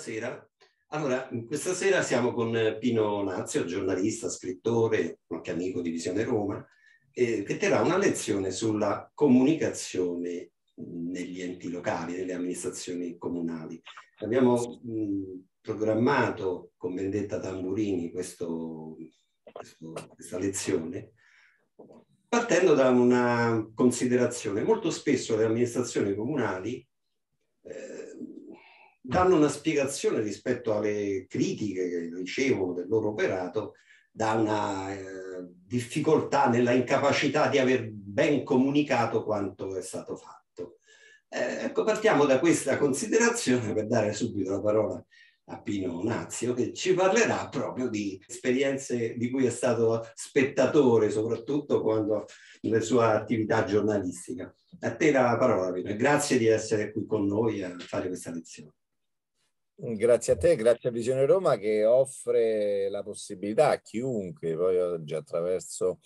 sera? Allora, questa sera siamo con eh, Pino Nazio, giornalista, scrittore, anche amico di Visione Roma, eh, che terrà una lezione sulla comunicazione negli enti locali, nelle amministrazioni comunali. Abbiamo mh, programmato con Vendetta Tamburini questo, questo, questa lezione partendo da una considerazione. Molto spesso le amministrazioni comunali eh, danno una spiegazione rispetto alle critiche che ricevono del loro operato da una eh, difficoltà nella incapacità di aver ben comunicato quanto è stato fatto. Eh, ecco, partiamo da questa considerazione per dare subito la parola a Pino Nazio che ci parlerà proprio di esperienze di cui è stato spettatore, soprattutto quando nella sua attività giornalistica. A te la parola, Pino, e grazie di essere qui con noi a fare questa lezione. Grazie a te, grazie a Visione Roma che offre la possibilità a chiunque poi oggi attraverso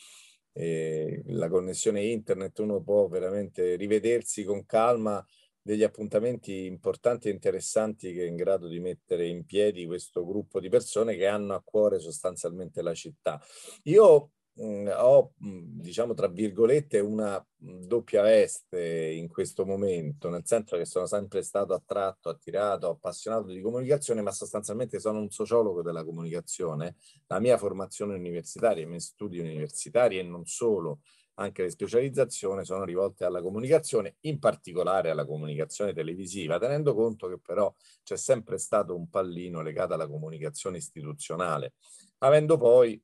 eh, la connessione internet uno può veramente rivedersi con calma degli appuntamenti importanti e interessanti che è in grado di mettere in piedi questo gruppo di persone che hanno a cuore sostanzialmente la città. Io ho, diciamo, tra virgolette, una doppia veste in questo momento, nel senso che sono sempre stato attratto, attirato, appassionato di comunicazione, ma sostanzialmente sono un sociologo della comunicazione. La mia formazione universitaria, i miei studi universitari e non solo, anche le specializzazioni sono rivolte alla comunicazione, in particolare alla comunicazione televisiva, tenendo conto che però c'è sempre stato un pallino legato alla comunicazione istituzionale, avendo poi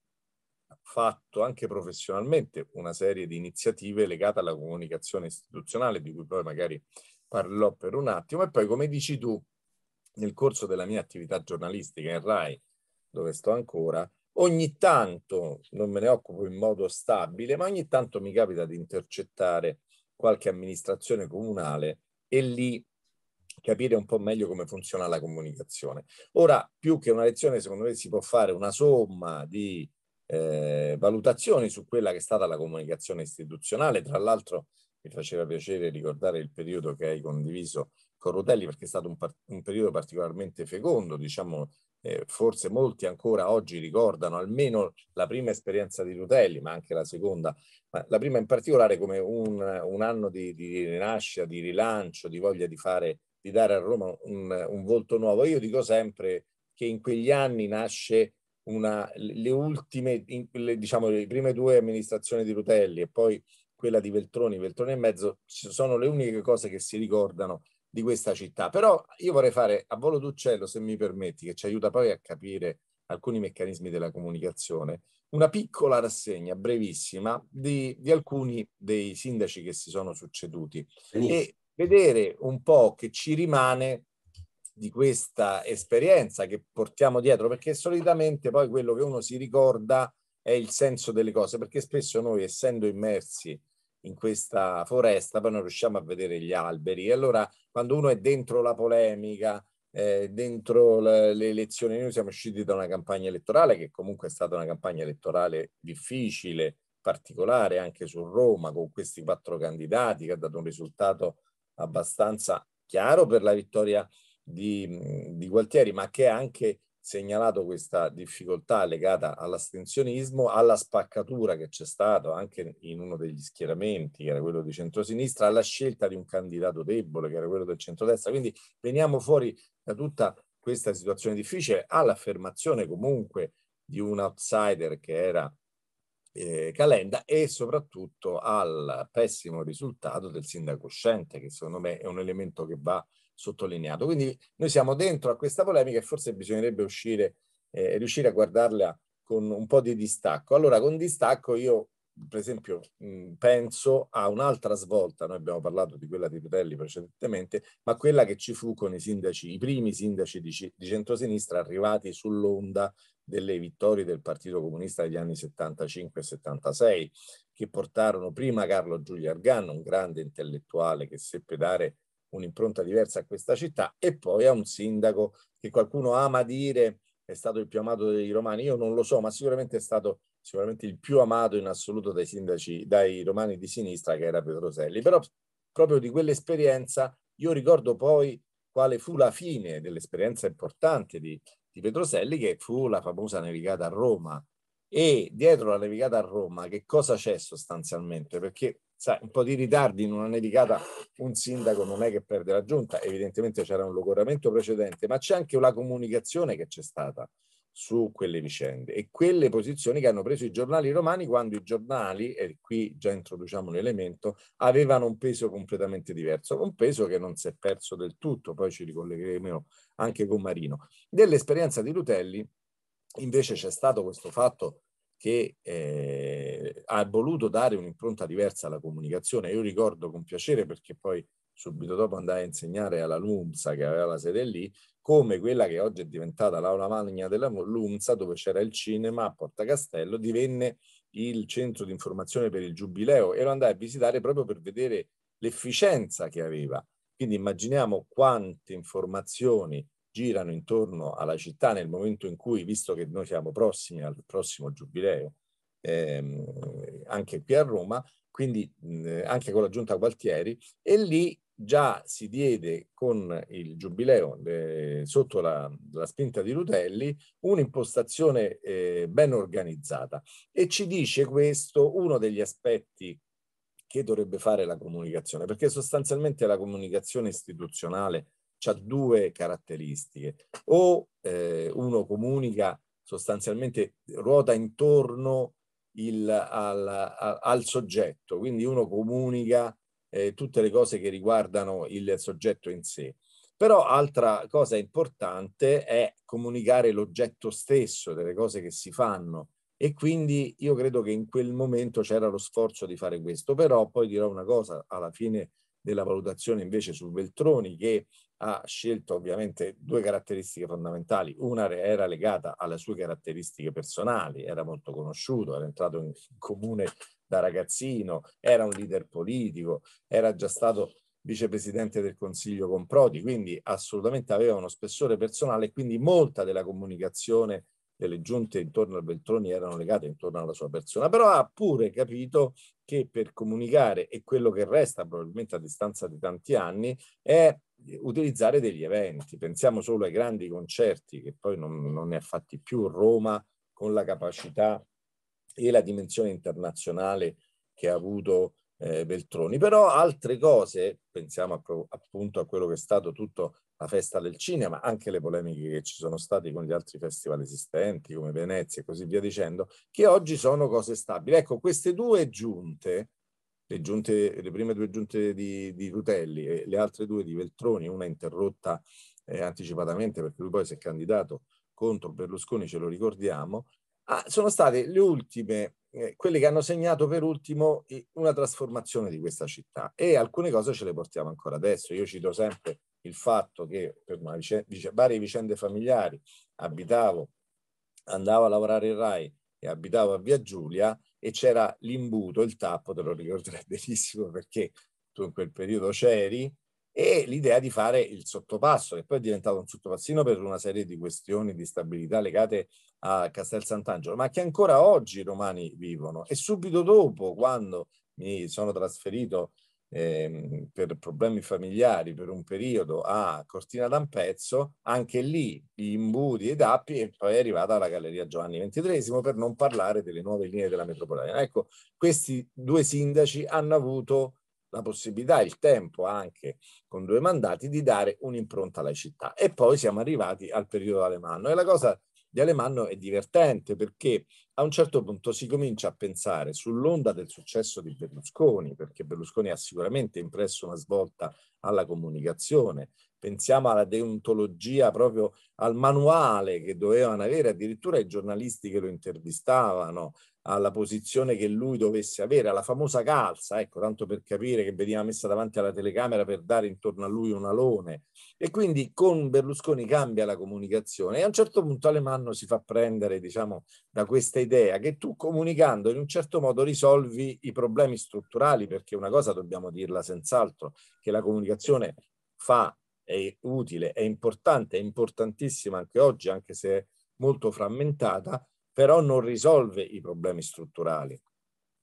fatto anche professionalmente una serie di iniziative legate alla comunicazione istituzionale, di cui poi magari parlerò per un attimo, e poi come dici tu, nel corso della mia attività giornalistica in RAI, dove sto ancora, ogni tanto non me ne occupo in modo stabile, ma ogni tanto mi capita di intercettare qualche amministrazione comunale e lì capire un po' meglio come funziona la comunicazione. Ora, più che una lezione, secondo me si può fare una somma di eh, valutazioni su quella che è stata la comunicazione istituzionale. Tra l'altro mi faceva piacere ricordare il periodo che hai condiviso con Rutelli perché è stato un, un periodo particolarmente fecondo, diciamo eh, forse molti ancora oggi ricordano almeno la prima esperienza di Rutelli, ma anche la seconda, ma la prima in particolare come un, un anno di, di, rinascita, di rilancio, di voglia di, fare, di dare a Roma un, un volto nuovo. Io dico sempre che in quegli anni nasce una, le ultime, in, le, diciamo le prime due amministrazioni di Rutelli e poi quella di Veltroni, Veltroni e mezzo, sono le uniche cose che si ricordano di questa città. Però io vorrei fare a volo d'uccello, se mi permetti, che ci aiuta poi a capire alcuni meccanismi della comunicazione, una piccola rassegna brevissima di, di alcuni dei sindaci che si sono succeduti Benissimo. e vedere un po' che ci rimane di questa esperienza che portiamo dietro, perché solitamente poi quello che uno si ricorda è il senso delle cose, perché spesso noi essendo immersi in questa foresta poi non riusciamo a vedere gli alberi e allora quando uno è dentro la polemica, eh, dentro le, le elezioni, noi siamo usciti da una campagna elettorale che comunque è stata una campagna elettorale difficile, particolare anche su Roma con questi quattro candidati che ha dato un risultato abbastanza chiaro per la vittoria di, di Gualtieri, ma che ha anche segnalato questa difficoltà legata all'astensionismo, alla spaccatura che c'è stato anche in uno degli schieramenti, che era quello di centrosinistra, alla scelta di un candidato debole, che era quello del centrodestra. Quindi veniamo fuori da tutta questa situazione difficile all'affermazione comunque di un outsider che era eh, Calenda e soprattutto al pessimo risultato del sindaco uscente, che secondo me è un elemento che va sottolineato. Quindi noi siamo dentro a questa polemica e forse bisognerebbe uscire, eh, riuscire a guardarla con un po' di distacco. Allora, con distacco io, per esempio, mh, penso a un'altra svolta, noi abbiamo parlato di quella di Petelli precedentemente, ma quella che ci fu con i sindaci, i primi sindaci di, di centrosinistra arrivati sull'onda delle vittorie del Partito Comunista degli anni 75 e 76, che portarono prima Carlo Giulio Argano, un grande intellettuale che seppe dare un'impronta diversa a questa città e poi a un sindaco che qualcuno ama dire è stato il più amato dei romani, io non lo so, ma sicuramente è stato sicuramente il più amato in assoluto dai sindaci, dai romani di sinistra che era Petroselli, però proprio di quell'esperienza io ricordo poi quale fu la fine dell'esperienza importante di, di Petroselli che fu la famosa nevicata a Roma e dietro la nevicata a Roma che cosa c'è sostanzialmente? Perché sai, un po' di ritardi in una nevicata un sindaco non è che perde la giunta, evidentemente c'era un logoramento precedente, ma c'è anche una comunicazione che c'è stata su quelle vicende e quelle posizioni che hanno preso i giornali romani quando i giornali, e qui già introduciamo un elemento, avevano un peso completamente diverso, un peso che non si è perso del tutto, poi ci ricollegheremo anche con Marino. Dell'esperienza di Rutelli invece c'è stato questo fatto che eh, ha voluto dare un'impronta diversa alla comunicazione. Io ricordo con piacere, perché poi subito dopo andai a insegnare alla LUMSA, che aveva la sede lì, come quella che oggi è diventata l'aula magna della LUMSA, dove c'era il cinema a Porta Castello, divenne il centro di informazione per il Giubileo e lo andai a visitare proprio per vedere l'efficienza che aveva. Quindi immaginiamo quante informazioni girano intorno alla città nel momento in cui, visto che noi siamo prossimi al prossimo giubileo, ehm, anche qui a Roma, quindi mh, anche con la giunta Gualtieri, e lì già si diede con il giubileo eh, sotto la, la, spinta di Rutelli un'impostazione eh, ben organizzata e ci dice questo uno degli aspetti che dovrebbe fare la comunicazione, perché sostanzialmente la comunicazione istituzionale ha due caratteristiche. O eh, uno comunica sostanzialmente, ruota intorno il, al, al, al, soggetto, quindi uno comunica eh, tutte le cose che riguardano il soggetto in sé. Però altra cosa importante è comunicare l'oggetto stesso delle cose che si fanno e quindi io credo che in quel momento c'era lo sforzo di fare questo, però poi dirò una cosa alla fine della valutazione invece su Veltroni che ha scelto ovviamente due caratteristiche fondamentali. Una era legata alle sue caratteristiche personali, era molto conosciuto, era entrato in comune da ragazzino, era un leader politico, era già stato vicepresidente del Consiglio con Prodi, quindi assolutamente aveva uno spessore personale e quindi molta della comunicazione delle giunte intorno al Beltroni erano legate intorno alla sua persona, però ha pure capito che per comunicare e quello che resta probabilmente a distanza di tanti anni è utilizzare degli eventi. Pensiamo solo ai grandi concerti che poi non, non ne ha fatti più Roma con la capacità e la dimensione internazionale che ha avuto eh, Beltroni. Però altre cose, pensiamo a, appunto a quello che è stato tutto la festa del cinema, anche le polemiche che ci sono state con gli altri festival esistenti come Venezia e così via dicendo, che oggi sono cose stabili. Ecco, queste due giunte le, giunte, le prime due giunte di, di, Rutelli e le altre due di Veltroni, una interrotta eh, anticipatamente perché lui poi si è candidato contro Berlusconi, ce lo ricordiamo, ah, sono state le ultime, eh, quelle che hanno segnato per ultimo una trasformazione di questa città e alcune cose ce le portiamo ancora adesso. Io cito sempre il fatto che per una varie vicende familiari abitavo, andavo a lavorare in RAI, e abitavo a Via Giulia e c'era l'imbuto, il tappo, te lo ricorderai benissimo perché tu in quel periodo c'eri, e l'idea di fare il sottopasso, che poi è diventato un sottopassino per una serie di questioni di stabilità legate a Castel Sant'Angelo, ma che ancora oggi i romani vivono. E subito dopo, quando mi sono trasferito eh, per problemi familiari per un periodo a Cortina d'Ampezzo, anche lì imbudi ed api e poi è arrivata alla Galleria Giovanni XXIII per non parlare delle nuove linee della metropolitana. Ecco, questi due sindaci hanno avuto la possibilità, il tempo anche con due mandati di dare un'impronta alla città e poi siamo arrivati al periodo alemanno e la cosa di Alemanno è divertente perché a un certo punto si comincia a pensare sull'onda del successo di Berlusconi, perché Berlusconi ha sicuramente impresso una svolta alla comunicazione. Pensiamo alla deontologia, proprio al manuale che dovevano avere addirittura i giornalisti che lo intervistavano, alla posizione che lui dovesse avere, alla famosa calza, ecco, tanto per capire che veniva messa davanti alla telecamera per dare intorno a lui un alone. E quindi con Berlusconi cambia la comunicazione e a un certo punto Alemanno si fa prendere, diciamo, da questa idea che tu comunicando in un certo modo risolvi i problemi strutturali, perché una cosa dobbiamo dirla senz'altro, che la comunicazione fa, è utile, è importante, è importantissima anche oggi, anche se è molto frammentata, però non risolve i problemi strutturali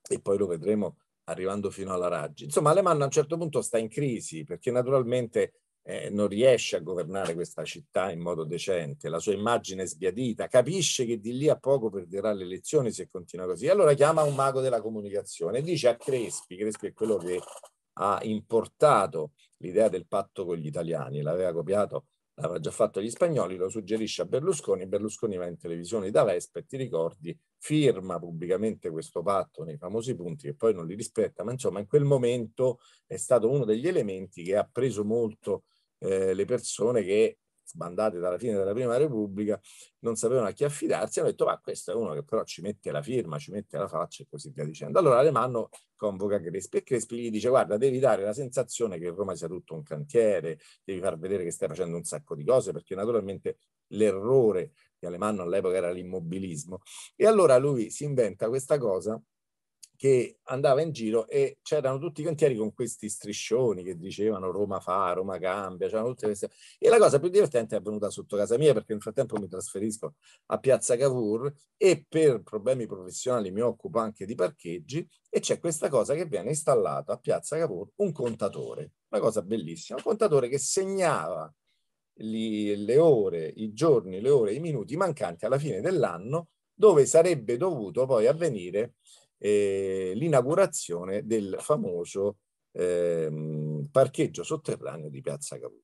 e poi lo vedremo arrivando fino alla Raggi. Insomma, Alemanno a un certo punto sta in crisi perché naturalmente eh, non riesce a governare questa città in modo decente, la sua immagine è sbiadita, capisce che di lì a poco perderà le elezioni se continua così. Allora chiama un mago della comunicazione e dice a Crespi, Crespi è quello che ha importato l'idea del patto con gli italiani, l'aveva copiato l'aveva già fatto gli spagnoli, lo suggerisce a Berlusconi, Berlusconi va in televisione da Vespa e ti ricordi, firma pubblicamente questo patto nei famosi punti che poi non li rispetta, ma insomma in quel momento è stato uno degli elementi che ha preso molto eh, le persone che sbandate dalla fine della Prima Repubblica, non sapevano a chi affidarsi, hanno detto ma questo è uno che però ci mette la firma, ci mette la faccia e così via dicendo. Allora Alemanno convoca Crespi e Crespi gli dice guarda devi dare la sensazione che Roma sia tutto un cantiere, devi far vedere che stai facendo un sacco di cose perché naturalmente l'errore di Alemanno all'epoca era l'immobilismo e allora lui si inventa questa cosa che andava in giro e c'erano tutti i cantieri con questi striscioni che dicevano Roma fa, Roma cambia, c'erano tutte queste... E la cosa più divertente è avvenuta sotto casa mia perché nel frattempo mi trasferisco a Piazza Cavour e per problemi professionali mi occupo anche di parcheggi e c'è questa cosa che viene installato a Piazza Cavour un contatore, una cosa bellissima, un contatore che segnava gli, le ore, i giorni, le ore, i minuti mancanti alla fine dell'anno dove sarebbe dovuto poi avvenire eh, l'inaugurazione del famoso ehm, parcheggio sotterraneo di Piazza Cavour.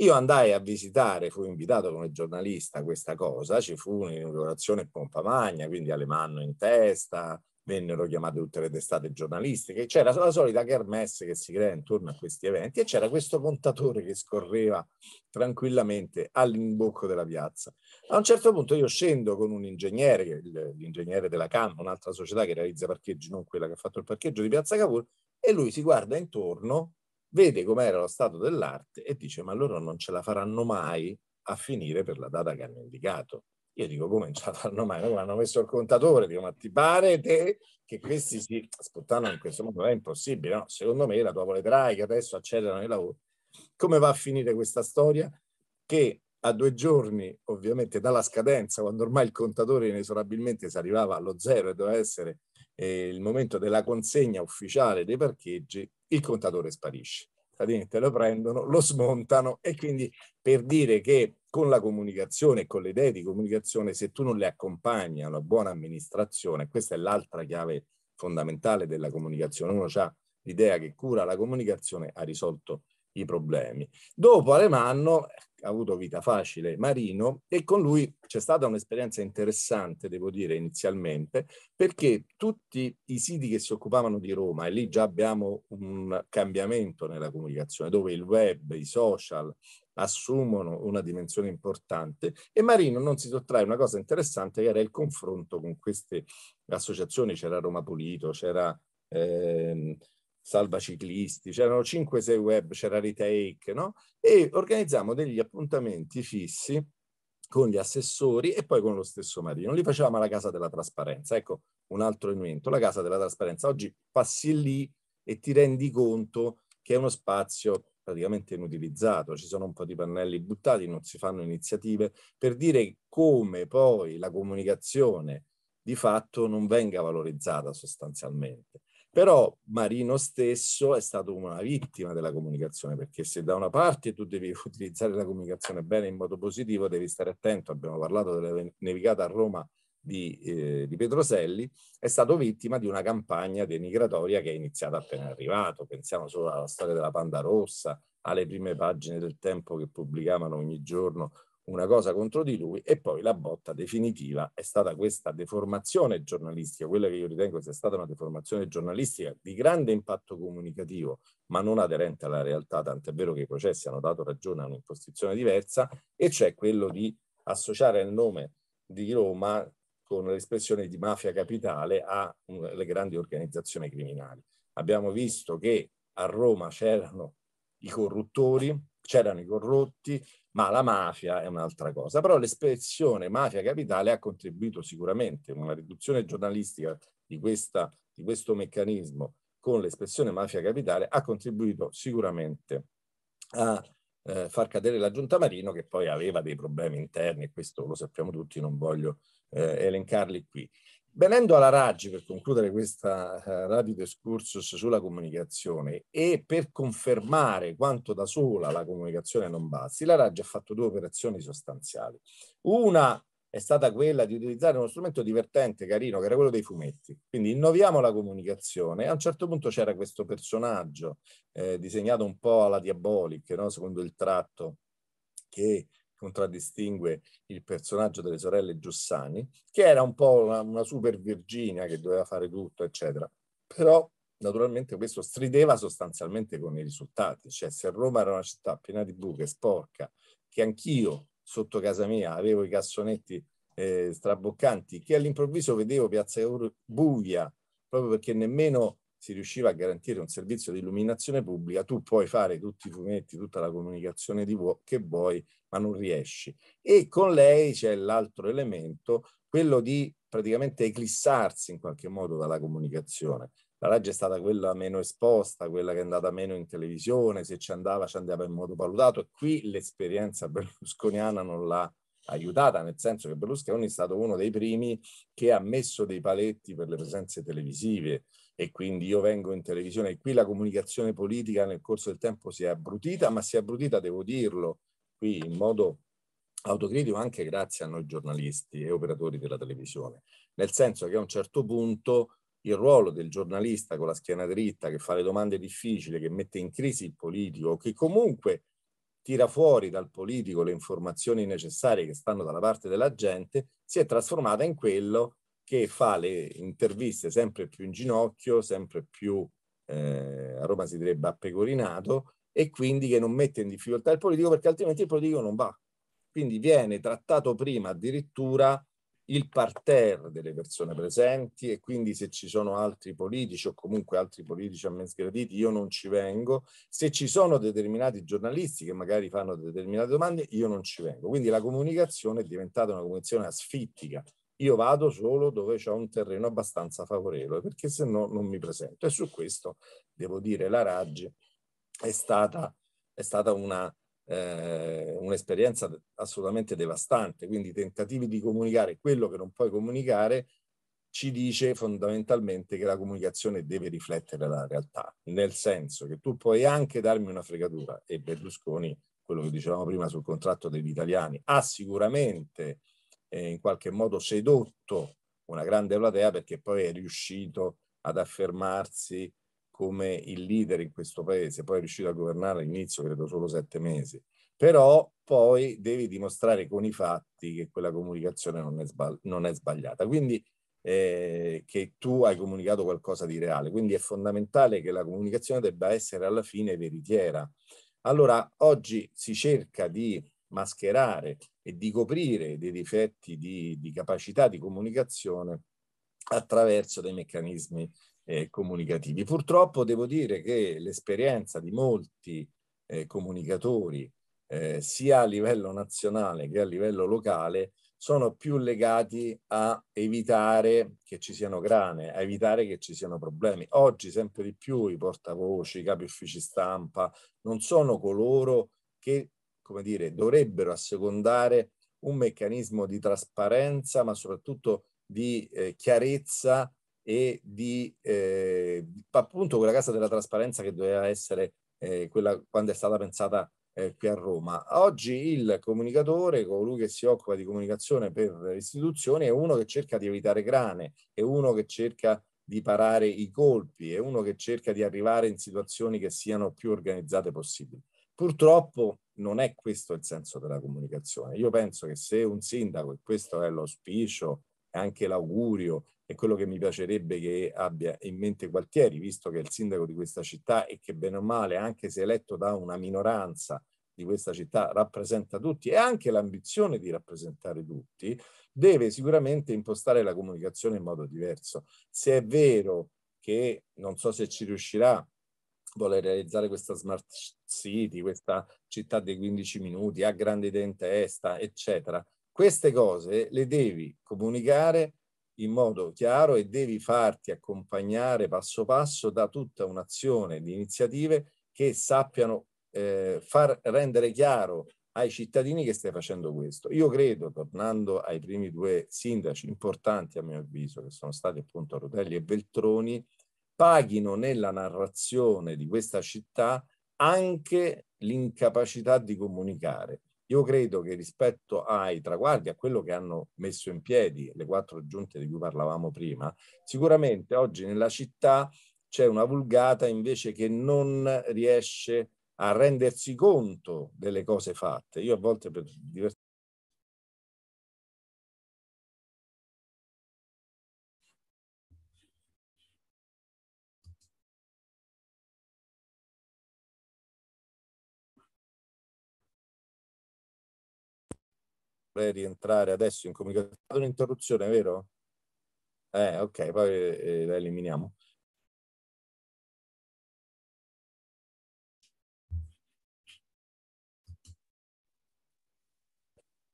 Io andai a visitare, fui invitato come giornalista a questa cosa, ci fu un'inaugurazione pompa magna, quindi Alemanno in testa, vennero chiamate tutte le testate giornalistiche, c'era la solita kermesse che si crea intorno a questi eventi e c'era questo contatore che scorreva tranquillamente all'imbocco della piazza. A un certo punto io scendo con un ingegnere, l'ingegnere della CAM, un'altra società che realizza parcheggi, non quella che ha fatto il parcheggio di Piazza Cavour, e lui si guarda intorno, vede com'era lo stato dell'arte e dice ma loro non ce la faranno mai a finire per la data che hanno indicato. Io dico come non ce la faranno mai, ma hanno messo il contatore, dico ma ti pare te che questi si sputtano in questo modo? È impossibile, no? Secondo me la tua voletrai che adesso accedono ai lavori. Come va a finire questa storia? Che a due giorni ovviamente dalla scadenza, quando ormai il contatore inesorabilmente si arrivava allo zero e doveva essere eh, il momento della consegna ufficiale dei parcheggi, il contatore sparisce. Praticamente lo prendono, lo smontano e quindi per dire che con la comunicazione e con le idee di comunicazione, se tu non le accompagni a una buona amministrazione, questa è l'altra chiave fondamentale della comunicazione, uno ha l'idea che cura la comunicazione, ha risolto i problemi. Dopo Alemanno eh, ha avuto vita facile Marino e con lui c'è stata un'esperienza interessante, devo dire, inizialmente, perché tutti i siti che si occupavano di Roma, e lì già abbiamo un cambiamento nella comunicazione, dove il web, i social assumono una dimensione importante e Marino non si sottrae una cosa interessante che era il confronto con queste associazioni, c'era Roma Pulito, c'era... Ehm, salva ciclisti, c'erano 5-6 web, c'era Retake, no? E organizzavamo degli appuntamenti fissi con gli assessori e poi con lo stesso Marino. Li facevamo alla Casa della Trasparenza. Ecco un altro elemento, la Casa della Trasparenza. Oggi passi lì e ti rendi conto che è uno spazio praticamente inutilizzato, ci sono un po' di pannelli buttati, non si fanno iniziative, per dire come poi la comunicazione di fatto non venga valorizzata sostanzialmente. Però Marino stesso è stato una vittima della comunicazione, perché se da una parte tu devi utilizzare la comunicazione bene in modo positivo, devi stare attento, abbiamo parlato della nevicata a Roma di, eh, di Petroselli, è stato vittima di una campagna denigratoria che è iniziata appena arrivato. Pensiamo solo alla storia della Panda Rossa, alle prime pagine del tempo che pubblicavano ogni giorno una cosa contro di lui e poi la botta definitiva è stata questa deformazione giornalistica, quella che io ritengo sia stata una deformazione giornalistica di grande impatto comunicativo, ma non aderente alla realtà, tant'è vero che i processi hanno dato ragione a un'impostazione diversa, e cioè quello di associare il nome di Roma con l'espressione di mafia capitale alle grandi organizzazioni criminali. Abbiamo visto che a Roma c'erano i corruttori, c'erano i corrotti, ma la mafia è un'altra cosa. Però l'espressione mafia capitale ha contribuito sicuramente, una riduzione giornalistica di, questa, di questo meccanismo con l'espressione mafia capitale ha contribuito sicuramente a eh, far cadere la giunta Marino che poi aveva dei problemi interni, e questo lo sappiamo tutti, non voglio eh, elencarli qui. Venendo alla Raggi, per concludere questo eh, rapido excursus sulla comunicazione e per confermare quanto da sola la comunicazione non basti, la Raggi ha fatto due operazioni sostanziali. Una è stata quella di utilizzare uno strumento divertente, carino, che era quello dei fumetti. Quindi innoviamo la comunicazione. A un certo punto c'era questo personaggio eh, disegnato un po' alla Diabolic, no? secondo il tratto, che contraddistingue il personaggio delle sorelle Giussani, che era un po' una, una super Virginia che doveva fare tutto, eccetera. Però naturalmente questo strideva sostanzialmente con i risultati, cioè se Roma era una città piena di buche, sporca, che anch'io sotto casa mia avevo i cassonetti eh, straboccanti, che all'improvviso vedevo piazza Euro buia, proprio perché nemmeno si riusciva a garantire un servizio di illuminazione pubblica, tu puoi fare tutti i fumetti, tutta la comunicazione vu- che vuoi, ma non riesci. E con lei c'è l'altro elemento, quello di praticamente eclissarsi in qualche modo dalla comunicazione. La Raggi è stata quella meno esposta, quella che è andata meno in televisione, se ci andava ci andava in modo valutato. e Qui l'esperienza berlusconiana non l'ha aiutata, nel senso che Berlusconi è stato uno dei primi che ha messo dei paletti per le presenze televisive e quindi io vengo in televisione e qui la comunicazione politica nel corso del tempo si è abbrutita, ma si è abbrutita, devo dirlo, qui in modo autocritico anche grazie a noi giornalisti e operatori della televisione, nel senso che a un certo punto il ruolo del giornalista con la schiena dritta che fa le domande difficili, che mette in crisi il politico, che comunque tira fuori dal politico le informazioni necessarie che stanno dalla parte della gente, si è trasformata in quello che fa le interviste sempre più in ginocchio, sempre più eh, a Roma si direbbe appecorinato e quindi che non mette in difficoltà il politico perché altrimenti il politico non va. Quindi viene trattato prima addirittura il parterre delle persone presenti e quindi se ci sono altri politici o comunque altri politici a me sgraditi io non ci vengo, se ci sono determinati giornalisti che magari fanno determinate domande io non ci vengo, quindi la comunicazione è diventata una comunicazione asfittica, io vado solo dove c'è un terreno abbastanza favorevole perché se no non mi presento e su questo devo dire la Raggi è stata, è stata una eh, un'esperienza assolutamente devastante, quindi tentativi di comunicare quello che non puoi comunicare ci dice fondamentalmente che la comunicazione deve riflettere la realtà, nel senso che tu puoi anche darmi una fregatura e Berlusconi, quello che dicevamo prima sul contratto degli italiani, ha sicuramente eh, in qualche modo sedotto una grande platea perché poi è riuscito ad affermarsi come il leader in questo paese, poi è riuscito a governare all'inizio credo solo sette mesi, però poi devi dimostrare con i fatti che quella comunicazione non è, sbag- non è sbagliata, quindi eh, che tu hai comunicato qualcosa di reale, quindi è fondamentale che la comunicazione debba essere alla fine veritiera. Allora oggi si cerca di mascherare e di coprire dei difetti di, di capacità di comunicazione attraverso dei meccanismi eh, comunicativi. Purtroppo devo dire che l'esperienza di molti eh, comunicatori, eh, sia a livello nazionale che a livello locale, sono più legati a evitare che ci siano grane, a evitare che ci siano problemi. Oggi sempre di più i portavoci, i capi uffici stampa, non sono coloro che, come dire, dovrebbero assecondare un meccanismo di trasparenza, ma soprattutto di eh, chiarezza e di eh, appunto quella casa della trasparenza che doveva essere eh, quella quando è stata pensata eh, qui a Roma. Oggi il comunicatore, colui che si occupa di comunicazione per le istituzioni, è uno che cerca di evitare grane, è uno che cerca di parare i colpi, è uno che cerca di arrivare in situazioni che siano più organizzate possibili. Purtroppo non è questo il senso della comunicazione. Io penso che se un sindaco, e questo è l'auspicio anche l'augurio e quello che mi piacerebbe che abbia in mente Gualtieri, visto che è il sindaco di questa città e che bene o male, anche se eletto da una minoranza di questa città, rappresenta tutti e anche l'ambizione di rappresentare tutti, deve sicuramente impostare la comunicazione in modo diverso. Se è vero che, non so se ci riuscirà, vuole realizzare questa smart city, questa città dei 15 minuti, ha grande idee in testa, eccetera, queste cose le devi comunicare in modo chiaro e devi farti accompagnare passo passo da tutta un'azione di iniziative che sappiano eh, far rendere chiaro ai cittadini che stai facendo questo. Io credo, tornando ai primi due sindaci importanti a mio avviso, che sono stati appunto Rotelli e Veltroni, paghino nella narrazione di questa città anche l'incapacità di comunicare. Io credo che rispetto ai traguardi, a quello che hanno messo in piedi le quattro giunte di cui parlavamo prima, sicuramente oggi nella città c'è una vulgata invece che non riesce a rendersi conto delle cose fatte. Io a volte per vorrei rientrare adesso in comunicazione. Un'interruzione, vero? Eh, ok, poi eh, la eliminiamo.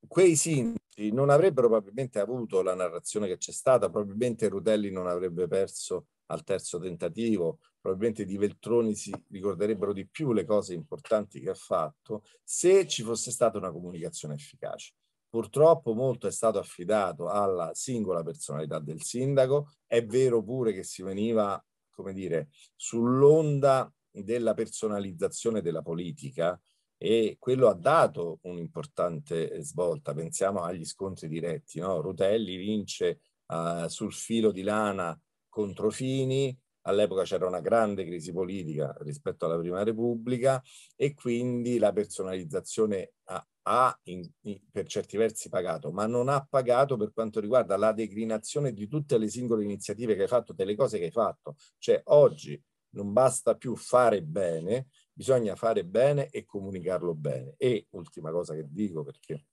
Quei sinti non avrebbero probabilmente avuto la narrazione che c'è stata, probabilmente Rutelli non avrebbe perso al terzo tentativo, probabilmente di Veltroni si ricorderebbero di più le cose importanti che ha fatto se ci fosse stata una comunicazione efficace. Purtroppo molto è stato affidato alla singola personalità del sindaco, è vero pure che si veniva, come dire, sull'onda della personalizzazione della politica e quello ha dato un'importante eh, svolta. Pensiamo agli scontri diretti, no? Rutelli vince uh, sul filo di lana contro Fini, all'epoca c'era una grande crisi politica rispetto alla Prima Repubblica e quindi la personalizzazione ha, ha in, in, per certi versi pagato, ma non ha pagato per quanto riguarda la declinazione di tutte le singole iniziative che hai fatto, delle cose che hai fatto. Cioè oggi non basta più fare bene, bisogna fare bene e comunicarlo bene. E ultima cosa che dico perché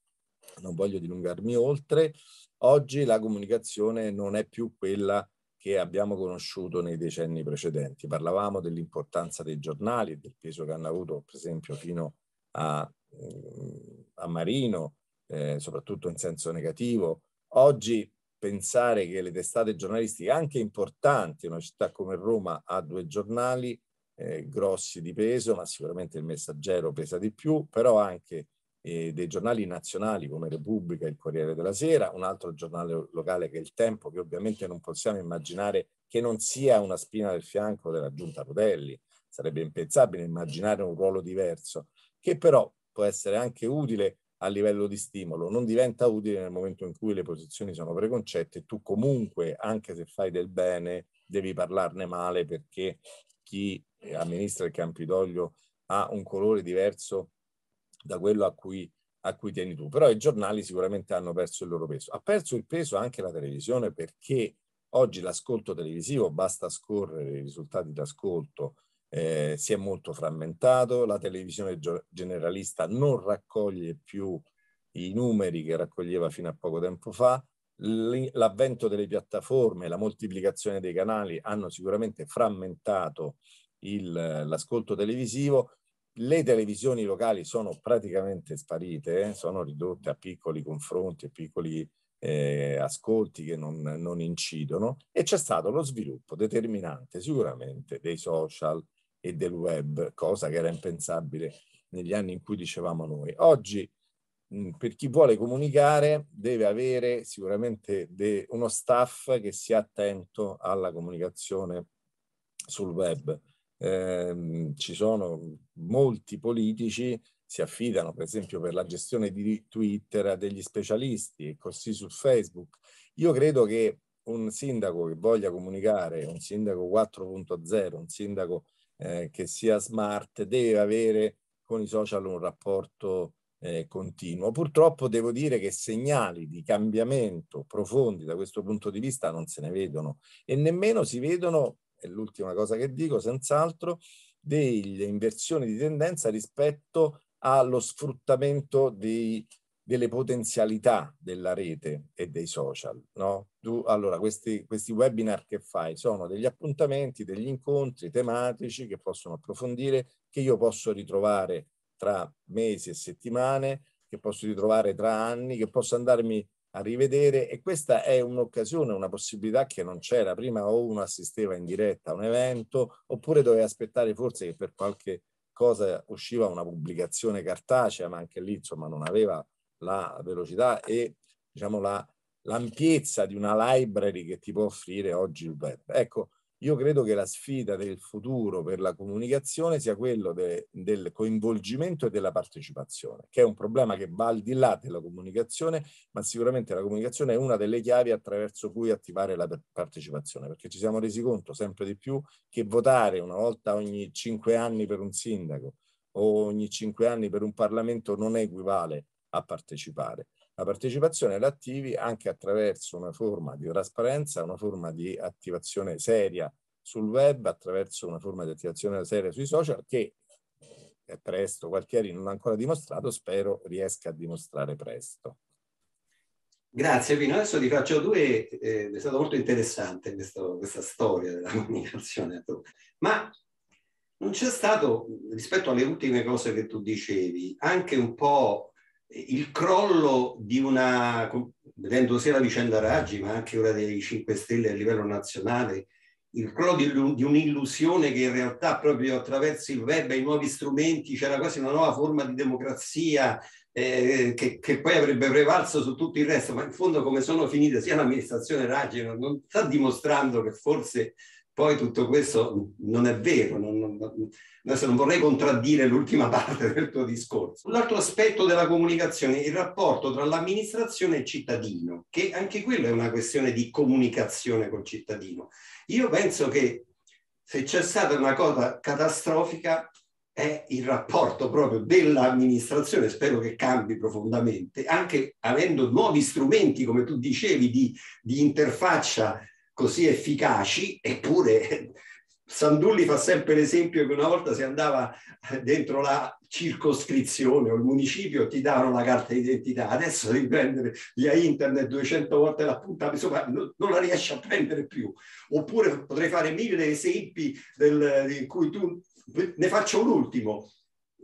non voglio dilungarmi oltre, oggi la comunicazione non è più quella che abbiamo conosciuto nei decenni precedenti. Parlavamo dell'importanza dei giornali, e del peso che hanno avuto per esempio fino a mm, a Marino, eh, soprattutto in senso negativo. Oggi pensare che le testate giornalistiche, anche importanti, una città come Roma ha due giornali eh, grossi di peso, ma sicuramente il messaggero pesa di più, però anche eh, dei giornali nazionali come Repubblica, il Corriere della Sera, un altro giornale locale che è il Tempo, che ovviamente non possiamo immaginare che non sia una spina del fianco della giunta Rodelli, sarebbe impensabile immaginare un ruolo diverso, che però può essere anche utile a livello di stimolo, non diventa utile nel momento in cui le posizioni sono preconcette, e tu comunque, anche se fai del bene, devi parlarne male perché chi amministra il Campidoglio ha un colore diverso da quello a cui, a cui tieni tu. Però i giornali sicuramente hanno perso il loro peso. Ha perso il peso anche la televisione perché oggi l'ascolto televisivo, basta scorrere i risultati d'ascolto eh, si è molto frammentato, la televisione generalista non raccoglie più i numeri che raccoglieva fino a poco tempo fa, l'avvento delle piattaforme, la moltiplicazione dei canali hanno sicuramente frammentato l'ascolto televisivo, le televisioni locali sono praticamente sparite, eh? sono ridotte a piccoli confronti, a piccoli eh, ascolti che non, non incidono e c'è stato lo sviluppo determinante sicuramente dei social, e del web, cosa che era impensabile negli anni in cui dicevamo noi. Oggi mm, per chi vuole comunicare deve avere sicuramente de- uno staff che sia attento alla comunicazione sul web. Eh, ci sono molti politici si affidano per esempio per la gestione di Twitter a degli specialisti e così su Facebook. Io credo che un sindaco che voglia comunicare, un sindaco 4.0, un sindaco eh, che sia smart deve avere con i social un rapporto eh, continuo. Purtroppo devo dire che segnali di cambiamento profondi da questo punto di vista non se ne vedono e nemmeno si vedono, è l'ultima cosa che dico, senz'altro, delle inversioni di tendenza rispetto allo sfruttamento dei delle potenzialità della rete e dei social. No? Tu, allora, questi, questi webinar che fai sono degli appuntamenti, degli incontri tematici che possono approfondire, che io posso ritrovare tra mesi e settimane, che posso ritrovare tra anni, che posso andarmi a rivedere e questa è un'occasione, una possibilità che non c'era prima o uno assisteva in diretta a un evento oppure doveva aspettare forse che per qualche cosa usciva una pubblicazione cartacea, ma anche lì insomma non aveva la velocità e diciamo, l'ampiezza di una library che ti può offrire oggi il web. Ecco, io credo che la sfida del futuro per la comunicazione sia quello de, del coinvolgimento e della partecipazione, che è un problema che va al di là della comunicazione, ma sicuramente la comunicazione è una delle chiavi attraverso cui attivare la partecipazione, perché ci siamo resi conto sempre di più che votare una volta ogni cinque anni per un sindaco o ogni cinque anni per un Parlamento non equivale a partecipare. La partecipazione l'attivi anche attraverso una forma di trasparenza, una forma di attivazione seria sul web, attraverso una forma di attivazione seria sui social che è eh, presto, Gualtieri non ha ancora dimostrato, spero riesca a dimostrare presto. Grazie Pino, adesso ti faccio due, eh, è stato molto interessante questo, questa storia della comunicazione, ma non c'è stato, rispetto alle ultime cose che tu dicevi, anche un po' il crollo di una, vedendo sia la vicenda Raggi ma anche ora dei 5 Stelle a livello nazionale, il crollo di, un'illusione che in realtà proprio attraverso il web e i nuovi strumenti c'era quasi una nuova forma di democrazia eh, che, che, poi avrebbe prevalso su tutto il resto, ma in fondo come sono finite sia l'amministrazione Raggi non sta dimostrando che forse poi tutto questo non è vero, non, non, adesso non vorrei contraddire l'ultima parte del tuo discorso. L'altro aspetto della comunicazione è il rapporto tra l'amministrazione e il cittadino, che anche quello è una questione di comunicazione col cittadino. Io penso che se c'è stata una cosa catastrofica è il rapporto proprio dell'amministrazione, spero che cambi profondamente, anche avendo nuovi strumenti, come tu dicevi, di, di interfaccia così efficaci, eppure Sandulli fa sempre l'esempio che una volta si andava dentro la circoscrizione o il municipio ti davano la carta d'identità, adesso devi prendere via internet 200 volte l'appuntamento, insomma non, la riesci a prendere più. Oppure potrei fare mille esempi del, di cui tu ne faccio un ultimo.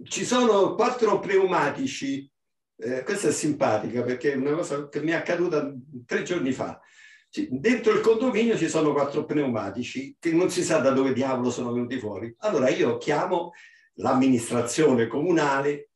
Ci sono quattro pneumatici, eh, questa è simpatica perché è una cosa che mi è accaduta tre giorni fa dentro il condominio ci sono quattro pneumatici che non si sa da dove diavolo sono venuti fuori. Allora io chiamo l'amministrazione comunale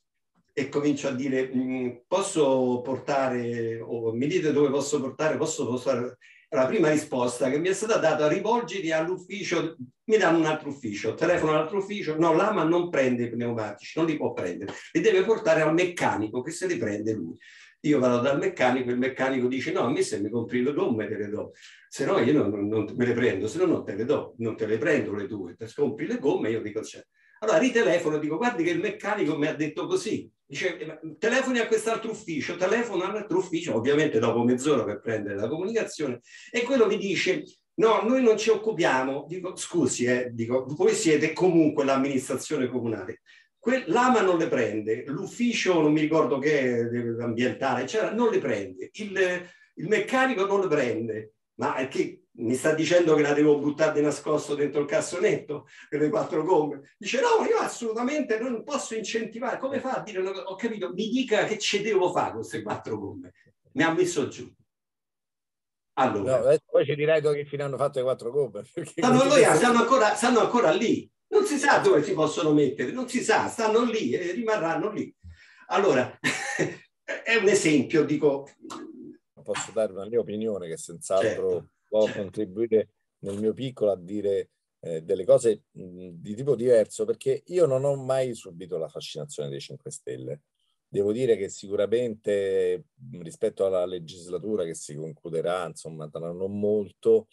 e comincio a dire mm, posso portare o mi dite dove posso portare, posso portare la prima risposta che mi è stata data rivolgiti all'ufficio, mi danno un altro ufficio, telefono all'altro ufficio, no, l'AMA non prende i pneumatici, non li può prendere, li deve portare al meccanico che se li prende lui. Io vado dal meccanico, e il meccanico dice no, a me se mi compri le gomme te le do, se no io non, non me le prendo, se no non te le do, non te le prendo le tue, se compri le gomme io dico c'è. Cioè". Allora ritelefono, e dico guardi che il meccanico mi ha detto così, dice eh, telefoni a quest'altro ufficio, telefono all'altro ufficio, ovviamente dopo mezz'ora per prendere la comunicazione, e quello mi dice No, noi non ci occupiamo, dico, scusi, eh, dico, voi siete comunque l'amministrazione comunale. Que- L'AMA non le prende, l'ufficio, non mi ricordo che, è ambientale, eccetera, non le prende, il, il meccanico non le prende, ma è che mi sta dicendo che la devo buttare di nascosto dentro il cassonetto per le quattro gomme. Dice: No, io assolutamente non posso incentivare. Come fa a dire? Ho capito, mi dica che ci devo fare con queste quattro gomme. Mi ha messo giù. Allora, no, eh, poi ci direi che fine hanno fatto le quattro gomme. Stanno, stanno, ancora, stanno ancora lì non si sa dove si possono mettere, non si sa, stanno lì e rimarranno lì. Allora, è un esempio, dico... Posso dare una mia opinione che senz'altro certo, può certo. contribuire nel mio piccolo a dire eh, delle cose mh, di tipo diverso, perché io non ho mai subito la fascinazione dei 5 Stelle. Devo dire che sicuramente rispetto alla legislatura che si concluderà, insomma, tra non molto,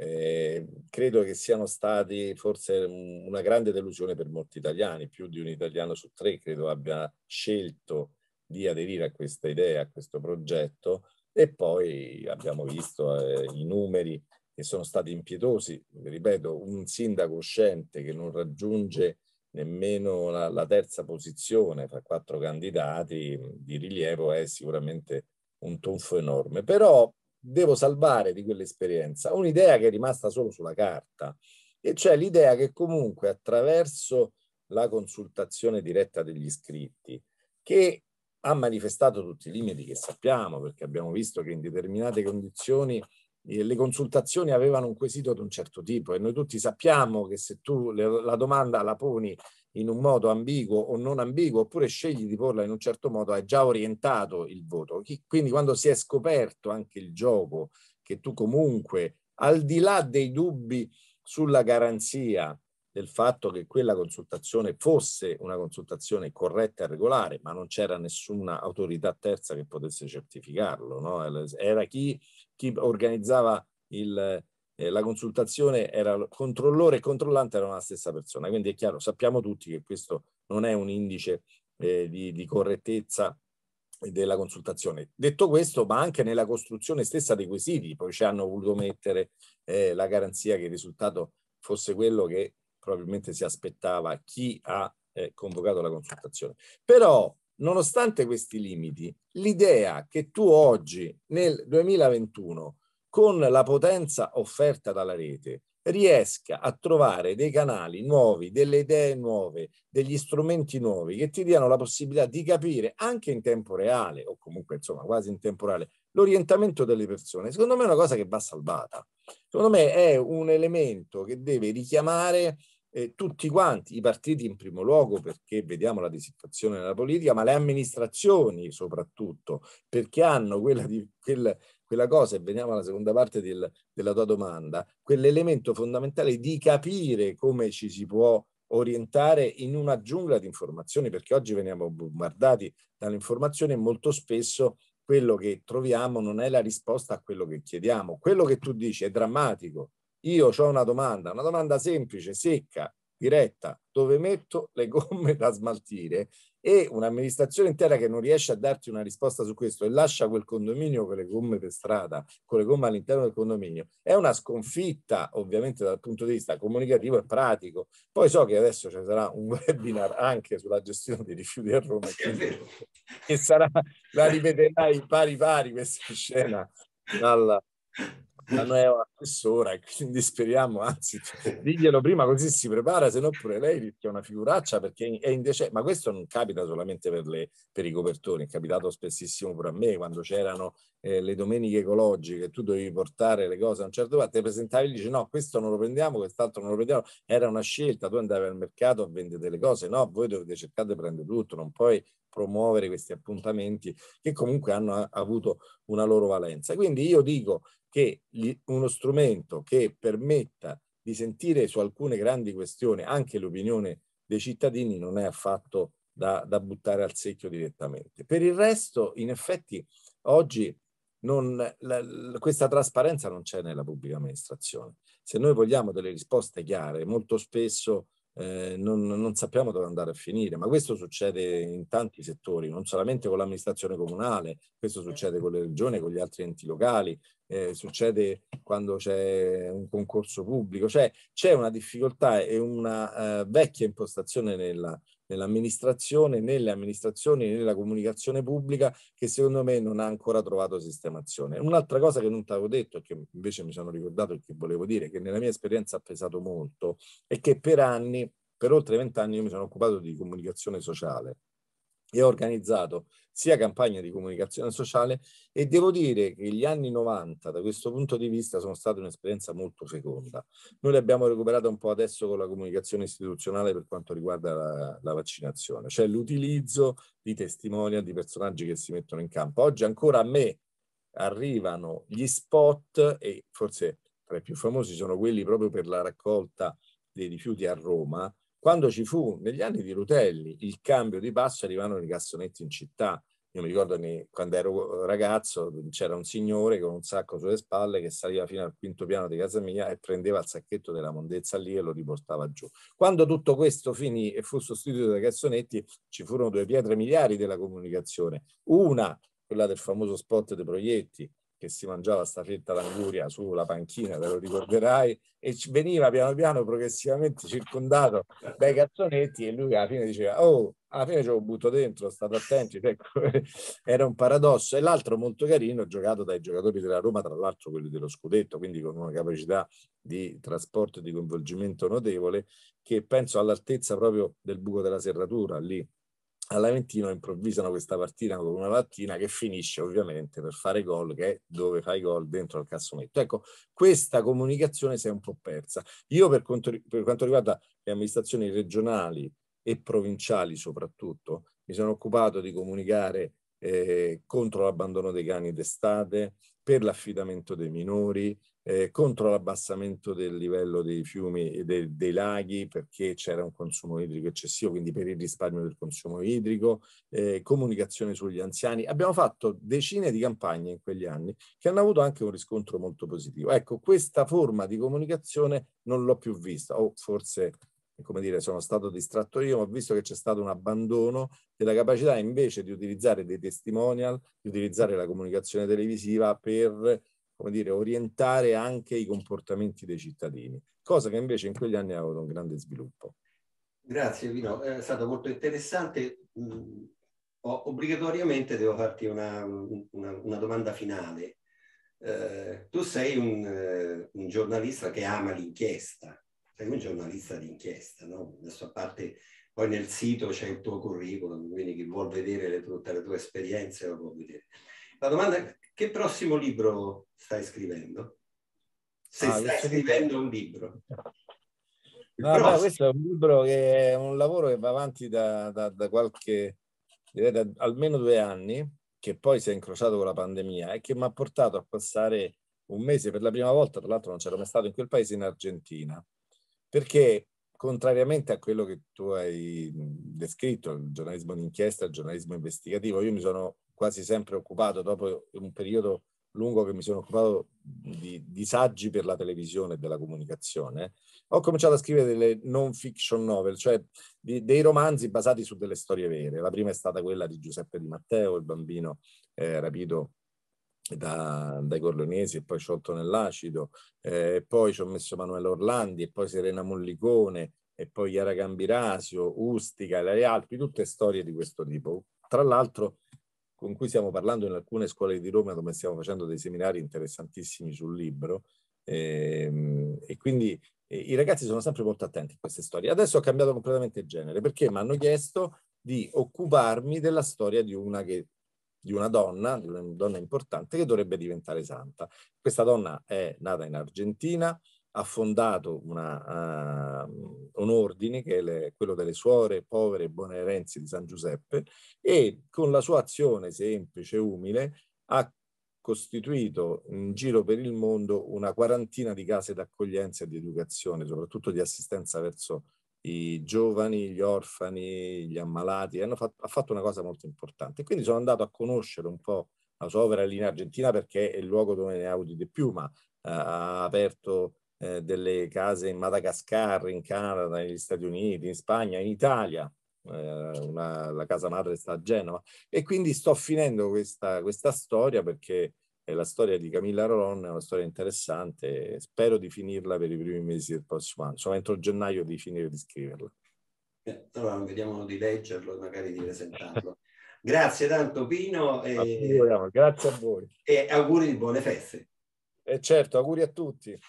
eh, credo che siano stati forse una grande delusione per molti italiani, più di un italiano su tre credo abbia scelto di aderire a questa idea, a questo progetto e poi abbiamo visto eh, i numeri che sono stati impietosi, ripeto, un sindaco uscente che non raggiunge nemmeno la, la terza posizione fra quattro candidati di rilievo è sicuramente un tonfo enorme, però devo salvare di quell'esperienza un'idea che è rimasta solo sulla carta, e cioè l'idea che comunque attraverso la consultazione diretta degli iscritti, che ha manifestato tutti i limiti che sappiamo, perché abbiamo visto che in determinate condizioni eh, le consultazioni avevano un quesito di un certo tipo e noi tutti sappiamo che se tu la domanda la poni in un modo ambiguo o non ambiguo, oppure scegli di porla in un certo modo, hai già orientato il voto. Quindi quando si è scoperto anche il gioco, che tu comunque, al di là dei dubbi sulla garanzia del fatto che quella consultazione fosse una consultazione corretta e regolare, ma non c'era nessuna autorità terza che potesse certificarlo, no? era chi, chi organizzava il, eh, la consultazione era controllore e controllante erano la stessa persona. Quindi è chiaro, sappiamo tutti che questo non è un indice eh, di, di correttezza della consultazione. Detto questo, ma anche nella costruzione stessa dei quesiti, poi ci hanno voluto mettere eh, la garanzia che il risultato fosse quello che probabilmente si aspettava chi ha eh, convocato la consultazione. Però, nonostante questi limiti, l'idea che tu oggi, nel 2021, con la potenza offerta dalla rete, riesca a trovare dei canali nuovi, delle idee nuove, degli strumenti nuovi che ti diano la possibilità di capire anche in tempo reale o comunque insomma quasi in tempo reale l'orientamento delle persone. Secondo me è una cosa che va salvata. Secondo me è un elemento che deve richiamare eh, tutti quanti, i partiti in primo luogo perché vediamo la dissipazione nella politica, ma le amministrazioni soprattutto perché hanno quella, di, quel, quella cosa, e veniamo alla seconda parte del, della tua domanda, quell'elemento fondamentale di capire come ci si può orientare in una giungla di informazioni, perché oggi veniamo bombardati dall'informazione e molto spesso quello che troviamo non è la risposta a quello che chiediamo. Quello che tu dici è drammatico. Io ho una domanda, una domanda semplice, secca, diretta dove metto le gomme da smaltire e un'amministrazione intera che non riesce a darti una risposta su questo e lascia quel condominio con le gomme per strada, con le gomme all'interno del condominio, è una sconfitta ovviamente dal punto di vista comunicativo e pratico. Poi so che adesso ci sarà un webinar anche sulla gestione dei rifiuti a Roma che sarà, la ripeterai pari pari questa scena dalla, la nuova professora e quindi speriamo, anzi, diglielo prima così si prepara, se no pure lei rischia una figuraccia perché è indecente, ma questo non capita solamente per, le, per, i copertoni, è capitato spessissimo pure a me quando c'erano eh, le domeniche ecologiche, tu dovevi portare le cose a un certo punto, te presentavi e dici no, questo non lo prendiamo, quest'altro non lo prendiamo, era una scelta, tu andavi al mercato a vendere delle cose, no, voi dovete cercare di prendere tutto, non puoi promuovere questi appuntamenti che comunque hanno avuto una loro valenza. Quindi io dico che uno strumento che permetta di sentire su alcune grandi questioni anche l'opinione dei cittadini non è affatto da, da buttare al secchio direttamente. Per il resto, in effetti, oggi non, la, la, questa trasparenza non c'è nella pubblica amministrazione. Se noi vogliamo delle risposte chiare, molto spesso eh, non, non, sappiamo dove andare a finire, ma questo succede in tanti settori, non solamente con l'amministrazione comunale, questo succede certo. con le regioni, con gli altri enti locali, eh, succede quando c'è un concorso pubblico, cioè c'è una difficoltà e una eh, vecchia impostazione nella, nell'amministrazione, nelle amministrazioni, nella comunicazione pubblica che secondo me non ha ancora trovato sistemazione. Un'altra cosa che non ti avevo detto e che invece mi sono ricordato e che volevo dire, che nella mia esperienza ha pesato molto, è che per anni, per oltre vent'anni, io mi sono occupato di comunicazione sociale e ho organizzato sia campagne di comunicazione sociale e devo dire che gli anni 90 da questo punto di vista sono state un'esperienza molto feconda. Noi l'abbiamo recuperata un po' adesso con la comunicazione istituzionale per quanto riguarda la, la vaccinazione, cioè l'utilizzo di testimonial, di personaggi che si mettono in campo. Oggi ancora a me arrivano gli spot e forse tra i più famosi sono quelli proprio per la raccolta dei rifiuti a Roma, quando ci fu negli anni di Rutelli il cambio di passo, arrivarono i cassonetti in città. Io mi ricordo quando ero uh, ragazzo c'era un signore con un sacco sulle spalle che saliva fino al quinto piano di casa mia e prendeva il sacchetto della mondezza lì e lo riportava giù. Quando tutto questo finì e fu sostituito dai cassonetti, ci furono due pietre miliari della comunicazione. Una, quella del famoso spot dei proietti, che si mangiava sta fetta d'anguria sulla panchina, te lo ricorderai, e veniva piano piano progressivamente circondato dai cazzonetti e lui alla fine diceva, oh, alla fine ce lo butto dentro, state attenti, ecco, era un paradosso. E l'altro molto carino, giocato dai giocatori della Roma, tra l'altro quelli dello scudetto, quindi con una capacità di trasporto e di coinvolgimento notevole, che penso all'altezza proprio del buco della serratura lì all'Aventino improvvisano questa partita con una mattina che finisce ovviamente per fare gol, che è dove fai gol dentro al cassonetto. Ecco, questa comunicazione si è un po' persa. Io per quanto, per quanto riguarda le amministrazioni regionali e provinciali soprattutto, mi sono occupato di comunicare eh, contro l'abbandono dei cani d'estate, per l'affidamento dei minori, eh, contro l'abbassamento del livello dei fiumi e dei, dei laghi perché c'era un consumo idrico eccessivo, quindi per il risparmio del consumo idrico, eh, comunicazione sugli anziani. Abbiamo fatto decine di campagne in quegli anni che hanno avuto anche un riscontro molto positivo. Ecco, questa forma di comunicazione non l'ho più vista, o forse come dire, sono stato distratto io, ma ho visto che c'è stato un abbandono della capacità invece di utilizzare dei testimonial, di utilizzare la comunicazione televisiva per come dire, orientare anche i comportamenti dei cittadini, cosa che invece in quegli anni ha avuto un grande sviluppo. Grazie Vino, è stato molto interessante. Mm, obbligatoriamente devo farti una, una, una domanda finale. Eh, tu sei un, eh, un giornalista che ama l'inchiesta, sei un giornalista d'inchiesta, no? Adesso a parte, poi nel sito c'è il tuo curriculum, quindi chi vuol vedere le, tutte le tue esperienze lo può vedere. La domanda è che prossimo libro stai scrivendo? Se ah, stai scrivendo libro. un libro. No, no, questo è un libro che è un lavoro che va avanti da, da, da qualche, direi da almeno due anni, che poi si è incrociato con la pandemia e che mi ha portato a passare un mese per la prima volta, tra l'altro non c'era mai stato in quel paese, in Argentina perché contrariamente a quello che tu hai descritto, il giornalismo d'inchiesta, il giornalismo investigativo, io mi sono quasi sempre occupato, dopo un periodo lungo che mi sono occupato di saggi per la televisione e della comunicazione, ho cominciato a scrivere delle non fiction novel, cioè di, dei romanzi basati su delle storie vere. La prima è stata quella di Giuseppe Di Matteo, il bambino eh, rapito da, dai Corleonesi e poi sciolto nell'acido, eh, poi ci ho messo Manuela Orlandi e poi Serena Mollicone e poi Iara Gambirasio, Ustica e le Alpi, tutte storie di questo tipo. Tra l'altro con cui stiamo parlando in alcune scuole di Roma dove stiamo facendo dei seminari interessantissimi sul libro e, ehm, e quindi e, i ragazzi sono sempre molto attenti a queste storie. Adesso ho cambiato completamente genere perché mi hanno chiesto di occuparmi della storia di una che di una donna, di una donna importante che dovrebbe diventare santa. Questa donna è nata in Argentina, ha fondato una, uh, un ordine che è le, quello delle suore povere e bonaerense di San Giuseppe e con la sua azione semplice e umile ha costituito in giro per il mondo una quarantina di case d'accoglienza e di educazione, soprattutto di assistenza verso i giovani, gli orfani, gli ammalati, fatto, ha fatto una cosa molto importante. Quindi sono andato a conoscere un po' la sua opera lì in Argentina perché è il luogo dove ne audi di più, ma eh, ha aperto eh, delle case in Madagascar, in Canada, negli Stati Uniti, in Spagna, in Italia. Eh, una, la casa madre sta a Genova e quindi sto finendo questa, questa storia perché e la storia di Camilla Rolon è una storia interessante, spero di finirla per i primi mesi del prossimo anno, insomma entro gennaio di finire di scriverla. Eh, allora, vediamo di leggerlo e magari di presentarlo. Grazie tanto Pino. E... A grazie a voi. E auguri di buone feste. E certo, auguri a tutti.